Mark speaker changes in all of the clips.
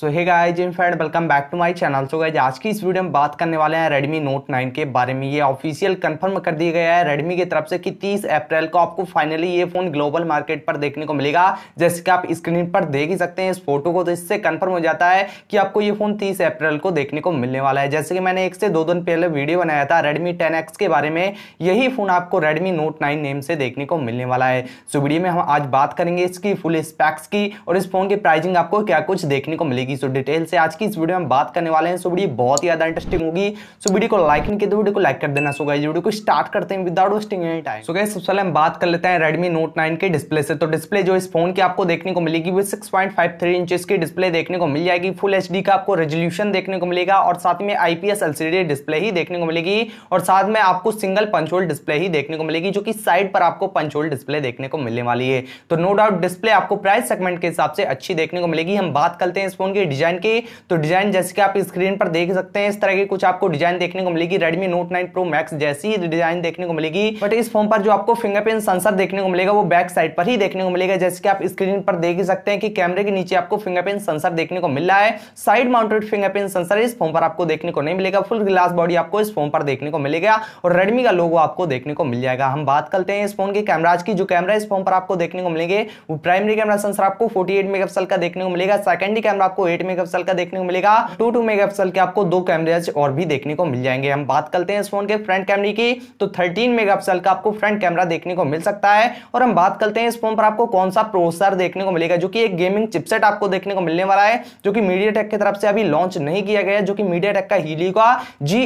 Speaker 1: so hey guys in friend welcome back to my channel so guys आज की इस video में बात करने वाले हैं रेडमी नोट 9 के बारे में ये ऑफिशियल कंफर्म कर दिया गया है रेडमी की तरफ से कि 30 अप्रैल को आपको फाइनली ये फोन ग्लोबल मार्केट पर देखने को मिलेगा जैसे कि आप स्क्रीन पर देख ही सकते हैं इस फोटो को तो इससे कन्फर्म हो जाता है कि आपको ये फोन तीस अप्रैल को देखने को मिलने वाला है जैसे कि मैंने एक से दो दिन पहले वीडियो बनाया था रेडमी टेन के बारे में यही फोन आपको रेडमी नोट नाइन नेम से देखने को मिलने वाला है सो वीडियो में हम आज बात करेंगे इसकी फुल स्पैक्स की और इस फोन की प्राइजिंग आपको क्या कुछ देखने को मिलेगी मिलेगी सो डिटेल से आज की इस वीडियो में बात करने वाले हैं सो वीडियो बहुत ही ज़्यादा इंटरेस्टिंग होगी सो वीडियो को लाइक नहीं किया तो वीडियो को लाइक कर देना सो गाइस वीडियो को स्टार्ट करते हैं without wasting any time so guys सबसे पहले हम बात कर लेते हैं रेडमी नोट नाइन के डिस्प्ले से तो डिस्प्ले जो इस फोन की आपको देखने को मिलेगी वो सिक्स पॉइंट इंचेस की डिस्प्ले देखने को मिल जाएगी फुल एच का आपको रेजोल्यूशन देखने को मिलेगा और साथ में आईपीएस एलसीडी डिस्प्ले ही देखने को मिलेगी और साथ में आपको सिंगल पंचोल डिस्प्ले ही देखने को मिलेगी जो कि साइड पर आपको पंचोल डिस्प्ले देखने को मिलने वाली है तो नो डाउट डिस्प्ले आपको प्राइस सेगमेंट के हिसाब से अच्छी देखने को मिलेगी हम बात करते हैं इस फोन होंगे डिजाइन के तो डिजाइन जैसे कि आप स्क्रीन पर देख सकते हैं इस तरह की कुछ आपको डिजाइन देखने को मिलेगी Redmi note nine pro max जैसी डिजाइन देखने को मिलेगी बट इस फोन पर जो आपको फिंगरप्रिंट सेंसर देखने को मिलेगा वो बैक साइड पर ही देखने को मिलेगा जैसे कि आप स्क्रीन पर देख सकते हैं कि कैमरे के नीचे आपको फिंगरप्रिंट सेंसर देखने को मिल रहा है साइड माउंटेड फिंगरप्रिंट सेंसर इस फोन पर आपको देखने को नहीं मिलेगा फुल ग्लास बॉडी आपको इस फोन पर देखने को मिलेगा और रेडमी का लोगो आपको देखने को मिल जाएगा हम बात करते हैं इस फोन के कैमराज की जो कैमरा इस फोन पर आपको देखने को मिलेंगे वो प्राइमरी कैमरा सेंसर आपको फोर्टी मेगापिक्सल का देखने को मिलेगा सेकेंडरी कैमरा आपको एट मेगा का देखने को मिलेगा टू टू मेगा के आपको दो कैमरेज और भी देखने को मिल जाएंगे हम बात करते हैं इस फोन के फ्रंट कैमरे की तो थर्टीन मेगा का आपको फ्रंट कैमरा देखने को मिल सकता है और हम बात करते हैं इस फोन पर आपको कौन सा प्रोसेसर देखने को मिलेगा जो कि एक गेमिंग चिपसेट आपको देखने को मिलने वाला है जो कि मीडिया की तरफ से अभी लॉन्च नहीं किया गया जो कि मीडिया का हीली का जी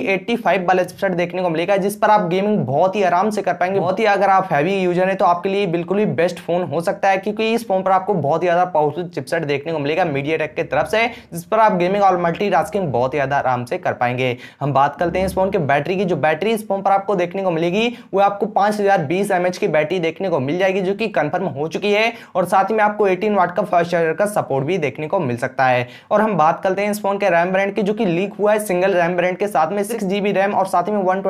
Speaker 1: वाला चिपसेट देखने को मिलेगा जिस पर आप गेमिंग बहुत ही आराम से कर पाएंगे बहुत ही अगर आप हैवी यूजर है तो आपके लिए बिल्कुल ही बेस्ट फोन हो सकता है क्योंकि इस फोन पर आपको बहुत ही ज्यादा पावरफुल चिपसेट देखने को मिलेगा मीडिया की तरफ ऐप्स है जिस पर आप गेमिंग और मल्टी बहुत ज़्यादा आराम से कर पाएंगे हम बात करते हैं इस फोन के बैटरी की जो बैटरी इस फोन पर आपको देखने को मिलेगी वो आपको पांच हज़ार की बैटरी देखने को मिल जाएगी जो कि कंफर्म हो चुकी है और साथ ही में आपको एटीन वाट का फर्स्ट चार्जर का सपोर्ट भी देखने को मिल सकता है और हम बात करते हैं इस फोन के रैम ब्रांड की जो कि लीक हुआ है सिंगल रैम ब्रांड के साथ में सिक्स रैम और साथ में वन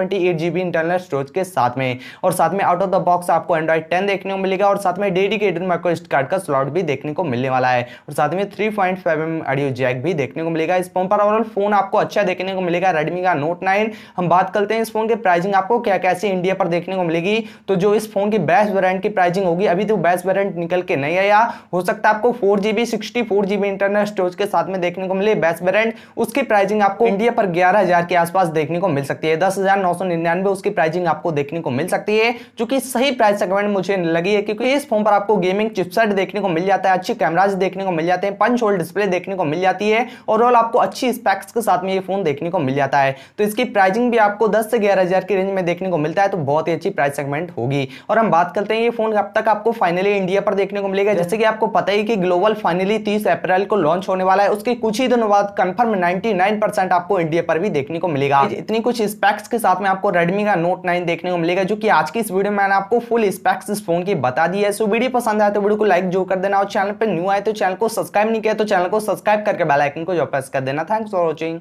Speaker 1: इंटरनल स्टोरेज के साथ में और साथ में आउट ऑफ द बॉक्स आपको एंड्रॉइड टेन देखने को मिलेगा और साथ में डेडिकेटेड माइक्रो कार्ड का स्लॉट भी देखने को मिलने वाला है और साथ में three point five M audio jack भी देखने को मिलेगा इस फोन पर ओवरऑल फोन आपको अच्छा देखने को मिलेगा रेडमी का नोट नाइन हम बात करते हैं इस फोन की प्राइसिंग आपको क्या कैसे इंडिया पर देखने को मिलेगी तो जो इस फोन की बेस्ट वेरियंट की प्राइसिंग होगी अभी तो बेस्ट वेरियंट निकल के नहीं आया हो सकता है आपको four GB sixty four GB internal storage के साथ में देखने को मिले बेस्ट वेरियंट उसकी प्राइसिंग आपको इंडिया पर ग्यारह हजार के आसपास देखने को मिल सकती है दस हजार नौ सौ निन्यानवे उसकी प्राइसिंग आपको देखने को मिल सकती है जो कि सही प्राइस सेगमेंट मुझे लगी है क्योंकि इस फोन पर आपको गेमिंग चिपसेट देखने को मिल जाता है अच्छे कैमराज देखने को मिल जाते हैं पंच होल्ड डिस्प्ले देखने को मिल जाती है और ओवरऑल आपको अच्छी स्पेक्स के साथ में ये फोन देखने को मिल जाता है तो इसकी प्राइसिंग भी आपको दस से ग्यारह हज़ार की रेंज में देखने को मिलता है तो बहुत ही अच्छी प्राइस सेगमेंट होगी और हम बात करते हैं ये फोन अब तक आपको फाइनली इंडिया पर देखने को मिलेगा जैसे कि आपको पता ही कि ग्लोबल फाइनली तीस अप्रैल को लॉन्च होने वाला है उसके कुछ ही दिनों बाद कंफर्म नाइनटी आपको इंडिया पर भी देखने को मिलेगा इतनी कुछ स्पेक्स के साथ में आपको रेडमी का नोट नाइन देखने को मिलेगा जो कि आज की इस वीडियो में मैंने आपको फुल स्पेक्स इस फोन की बता दी है सो वीडियो पसंद आए तो वीडियो को लाइक जो कर देना और चैनल पर न्यू आए तो चैनल को सब्सक्राइब नहीं किया तो चैनल को सब्सक्राइब सब्सक्राइब करके बेल आइकन को जो प्रेस कर देना थैंक्स फॉर वॉचिंग